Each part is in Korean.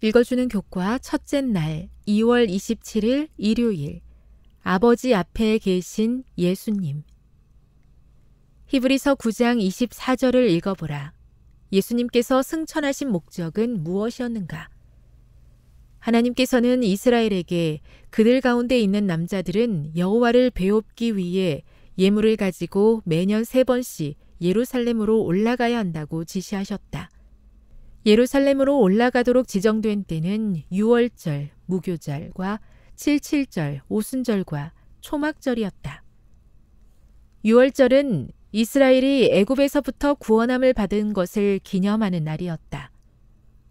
읽어주는 교과 첫째 날 2월 27일 일요일 아버지 앞에 계신 예수님 히브리서 9장 24절을 읽어보라. 예수님께서 승천하신 목적은 무엇이었는가? 하나님께서는 이스라엘에게 그들 가운데 있는 남자들은 여호와를 배웁기 위해 예물을 가지고 매년 세 번씩 예루살렘으로 올라가야 한다고 지시하셨다. 예루살렘으로 올라가도록 지정된 때는 6월절, 무교절과 77절, 오순절과 초막절이었다. 6월절은 이스라엘이 애굽에서부터 구원함을 받은 것을 기념하는 날이었다.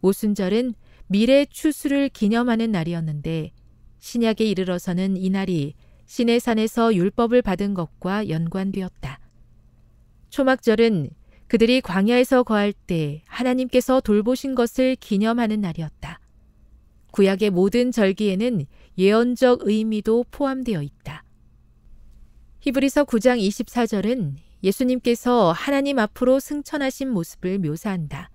오순절은 미래 추수를 기념하는 날이었는데 신약에 이르러서는 이날이 시내산에서 율법을 받은 것과 연관되었다. 초막절은 그들이 광야에서 거할 때 하나님께서 돌보신 것을 기념하는 날이었다. 구약의 모든 절기에는 예언적 의미도 포함되어 있다. 히브리서 9장 24절은 예수님께서 하나님 앞으로 승천하신 모습을 묘사한다.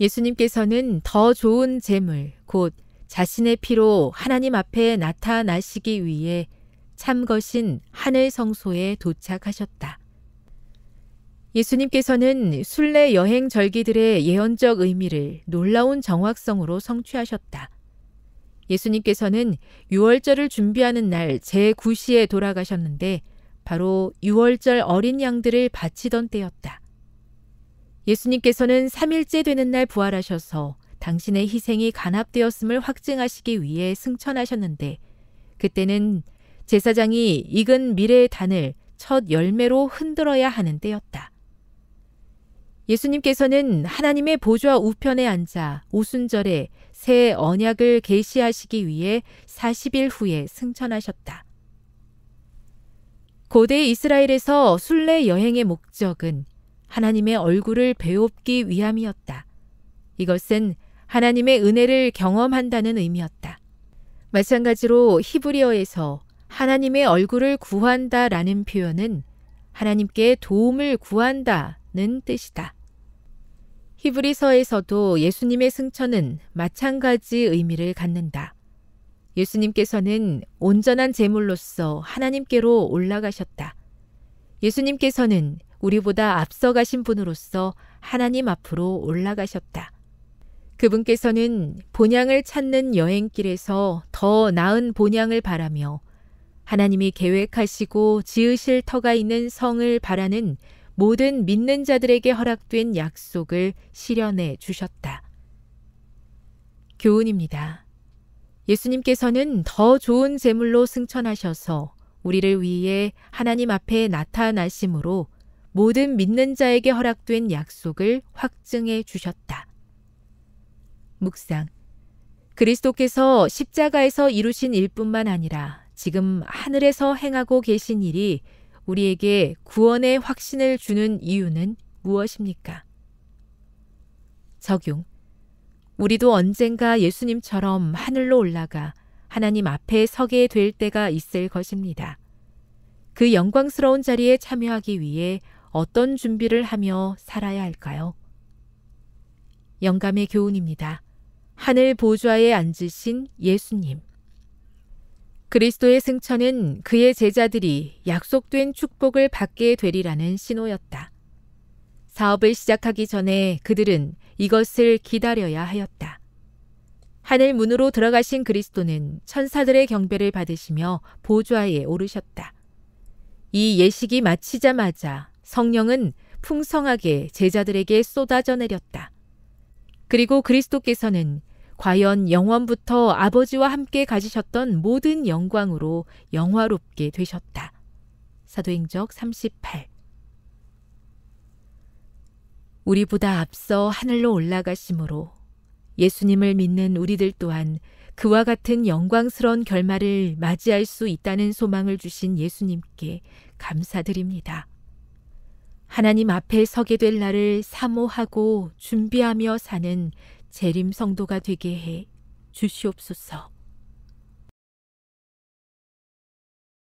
예수님께서는 더 좋은 재물, 곧 자신의 피로 하나님 앞에 나타나시기 위해 참것인 하늘 성소에 도착하셨다. 예수님께서는 순례 여행 절기들의 예언적 의미를 놀라운 정확성으로 성취하셨다. 예수님께서는 유월절을 준비하는 날 제9시에 돌아가셨는데 바로 유월절 어린 양들을 바치던 때였다. 예수님께서는 3일째 되는 날 부활하셔서 당신의 희생이 간합되었음을 확증하시기 위해 승천하셨는데 그때는 제사장이 익은 미래의 단을 첫 열매로 흔들어야 하는 때였다. 예수님께서는 하나님의 보좌 우편에 앉아 오순절에 새 언약을 계시하시기 위해 40일 후에 승천하셨다. 고대 이스라엘에서 순례 여행의 목적은 하나님의 얼굴을 배웁기 위함이었다. 이것은 하나님의 은혜를 경험한다는 의미였다. 마찬가지로 히브리어에서 하나님의 얼굴을 구한다라는 표현은 하나님께 도움을 구한다는 뜻이다. 히브리서에서도 예수님의 승천은 마찬가지 의미를 갖는다. 예수님께서는 온전한 제물로서 하나님께로 올라가셨다. 예수님께서는 우리보다 앞서가신 분으로서 하나님 앞으로 올라가셨다. 그분께서는 본향을 찾는 여행길에서 더 나은 본향을 바라며 하나님이 계획하시고 지으실 터가 있는 성을 바라는 모든 믿는 자들에게 허락된 약속을 실현해 주셨다. 교훈입니다. 예수님께서는 더 좋은 제물로 승천하셔서 우리를 위해 하나님 앞에 나타나심으로 모든 믿는 자에게 허락된 약속을 확증해 주셨다. 묵상. 그리스도께서 십자가에서 이루신 일뿐만 아니라 지금 하늘에서 행하고 계신 일이 우리에게 구원의 확신을 주는 이유는 무엇입니까? 적용. 우리도 언젠가 예수님처럼 하늘로 올라가 하나님 앞에 서게 될 때가 있을 것입니다. 그 영광스러운 자리에 참여하기 위해 어떤 준비를 하며 살아야 할까요? 영감의 교훈입니다. 하늘 보좌에 앉으신 예수님. 그리스도의 승천은 그의 제자들이 약속된 축복을 받게 되리라는 신호였다. 사업을 시작하기 전에 그들은 이것을 기다려야 하였다. 하늘 문으로 들어가신 그리스도는 천사들의 경배를 받으시며 보좌에 오르셨다. 이 예식이 마치자마자 성령은 풍성하게 제자들에게 쏟아져 내렸다. 그리고 그리스도께서는 과연 영원부터 아버지와 함께 가지셨던 모든 영광으로 영화롭게 되셨다. 사도행적 38 우리보다 앞서 하늘로 올라가심으로 예수님을 믿는 우리들 또한 그와 같은 영광스러운 결말을 맞이할 수 있다는 소망을 주신 예수님께 감사드립니다. 하나님 앞에 서게 될 날을 사모하고 준비하며 사는 재림 성도가 되게 해 주시옵소서.